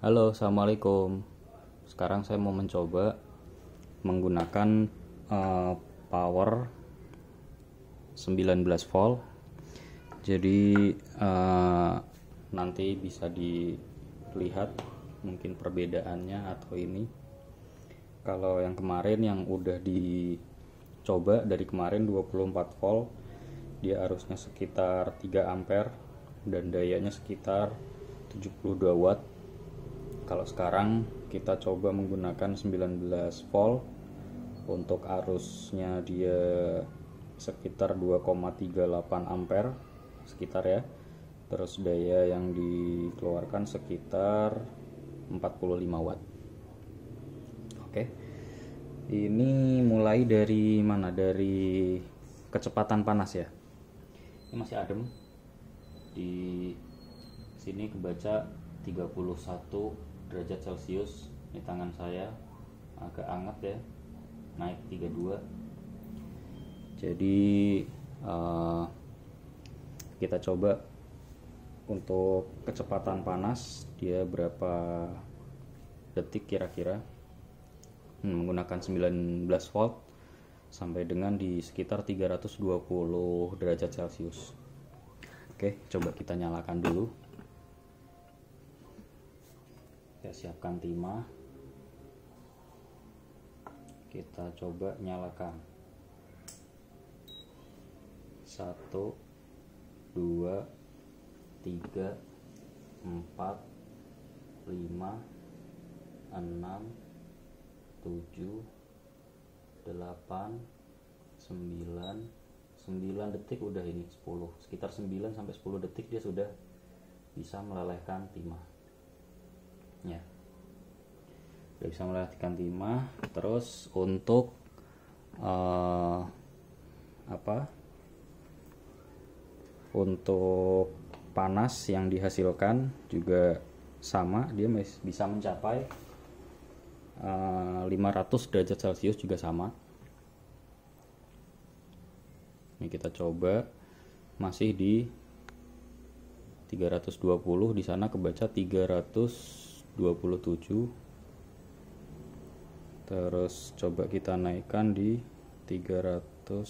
Halo, assalamualaikum. Sekarang saya mau mencoba menggunakan uh, power 19 volt. Jadi uh, nanti bisa dilihat mungkin perbedaannya atau ini. Kalau yang kemarin yang udah dicoba dari kemarin 24 volt, dia arusnya sekitar 3 ampere dan dayanya sekitar 72 watt kalau sekarang kita coba menggunakan 19 volt untuk arusnya dia sekitar 2,38 ampere sekitar ya terus daya yang dikeluarkan sekitar 45 watt oke ini mulai dari mana dari kecepatan panas ya ini masih adem di sini kebaca 31 derajat celcius di tangan saya agak anget ya naik 32 jadi uh, kita coba untuk kecepatan panas dia berapa detik kira-kira hmm, menggunakan 19 volt sampai dengan di sekitar 320 derajat celcius oke coba kita nyalakan dulu kita siapkan timah kita coba nyalakan satu dua tiga empat lima enam tujuh delapan sembilan sembilan detik udah ini sepuluh sekitar sembilan sampai sepuluh detik dia sudah bisa melelehkan timah ya sudah bisa melihatkan timah terus untuk uh, apa untuk panas yang dihasilkan juga sama dia bisa mencapai uh, eh, 500 derajat celcius juga sama ini kita coba masih di 320 di sana kebaca 300 27 terus coba kita naikkan di 370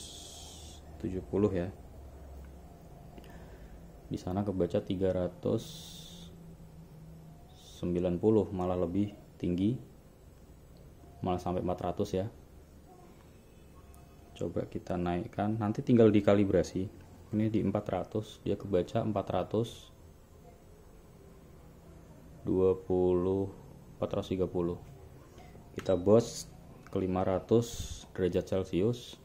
ya di sana kebaca 390 malah lebih tinggi malah sampai 400 ya coba kita naikkan nanti tinggal dikalibrasi ini di 400 dia kebaca 400 20 430 kita bos ke 500 derajat celcius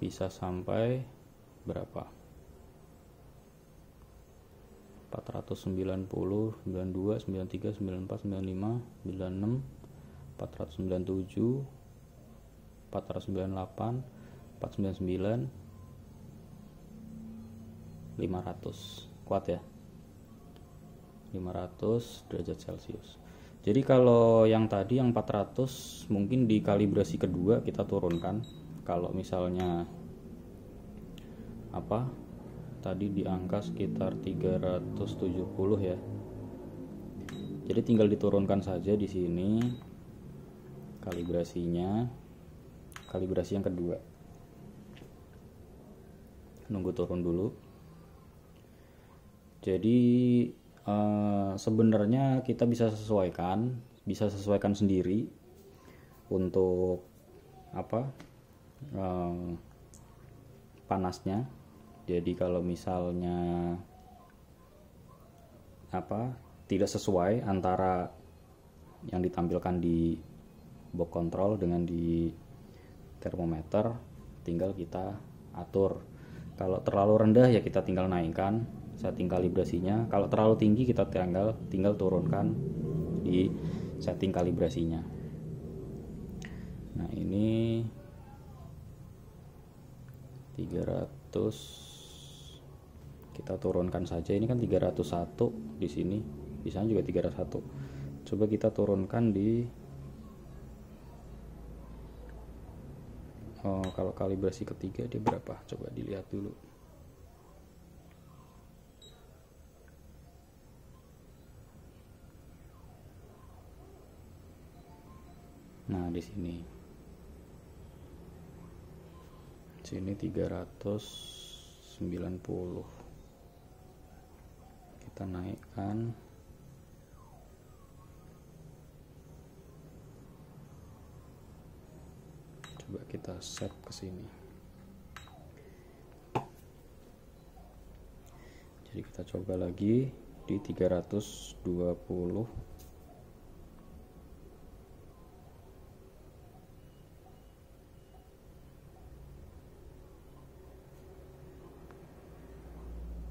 bisa sampai berapa 490 92 93 94 95 96 497 498 499 500 kuat ya 500 derajat celcius jadi kalau yang tadi yang 400 mungkin di kalibrasi kedua kita turunkan kalau misalnya apa tadi di angka sekitar 370 ya jadi tinggal diturunkan saja di sini kalibrasinya kalibrasi yang kedua nunggu turun dulu jadi uh, sebenarnya kita bisa sesuaikan bisa sesuaikan sendiri untuk apa um, panasnya jadi kalau misalnya apa tidak sesuai antara yang ditampilkan di box control dengan di termometer tinggal kita atur kalau terlalu rendah ya kita tinggal naikkan setting kalibrasinya kalau terlalu tinggi kita tinggal tinggal turunkan di setting kalibrasinya nah ini 300 kita turunkan saja ini kan 301 di sini di sana juga 301 coba kita turunkan di oh, kalau kalibrasi ketiga dia berapa coba dilihat dulu nah di sini sini 390 kita naikkan coba kita set ke sini jadi kita coba lagi di 320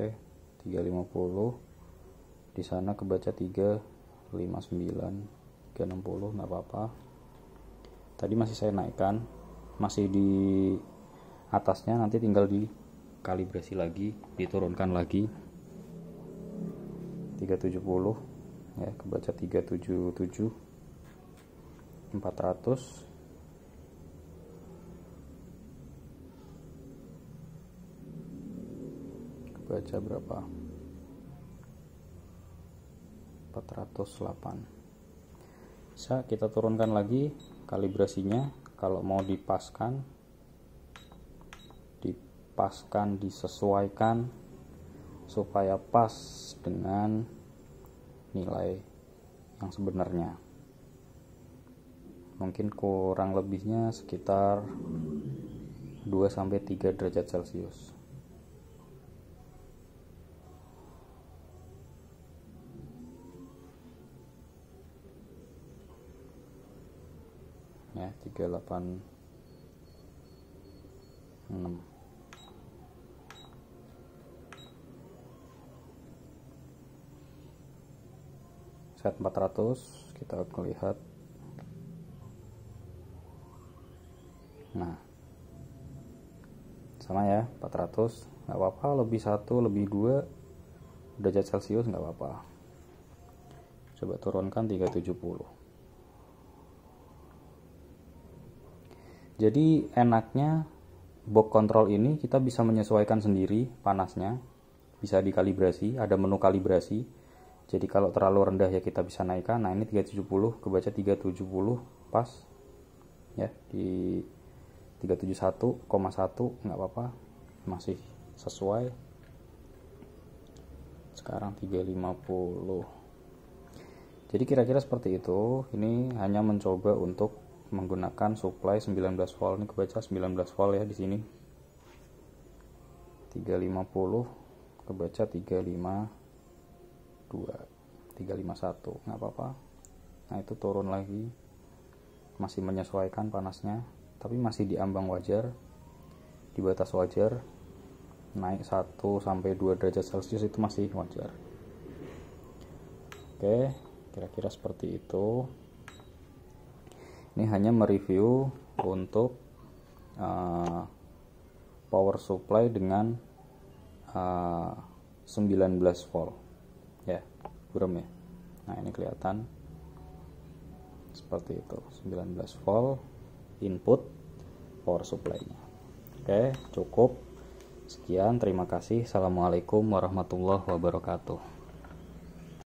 oke 350 di sana kebaca 359 360 nggak apa-apa tadi masih saya naikkan masih di atasnya nanti tinggal di kalibrasi lagi diturunkan lagi 370 ya kebaca 377 400 baca berapa 408 bisa kita turunkan lagi kalibrasinya kalau mau dipaskan dipaskan disesuaikan supaya pas dengan nilai yang sebenarnya mungkin kurang lebihnya sekitar 2-3 derajat celcius ya 386 set 400 kita lihat nah sama ya 400 nggak apa-apa lebih satu lebih dua derajat celcius nggak apa-apa coba turunkan 370 Jadi enaknya box control ini kita bisa menyesuaikan sendiri panasnya, bisa dikalibrasi, ada menu kalibrasi. Jadi kalau terlalu rendah ya kita bisa naikkan. Nah, ini 370 kebaca 370 pas ya di 371,1 nggak apa-apa masih sesuai sekarang 350 jadi kira-kira seperti itu ini hanya mencoba untuk menggunakan supply 19 volt ini kebaca 19 volt ya di sini 350 kebaca 352 351 nggak apa-apa nah itu turun lagi masih menyesuaikan panasnya tapi masih di ambang wajar di batas wajar naik 1 sampai 2 derajat celcius itu masih wajar oke kira-kira seperti itu ini hanya mereview untuk uh, power supply dengan uh, eh, 19 volt ya yeah, buram ya nah ini kelihatan seperti itu 19 volt input power supply-nya oke cukup sekian terima kasih assalamualaikum warahmatullahi wabarakatuh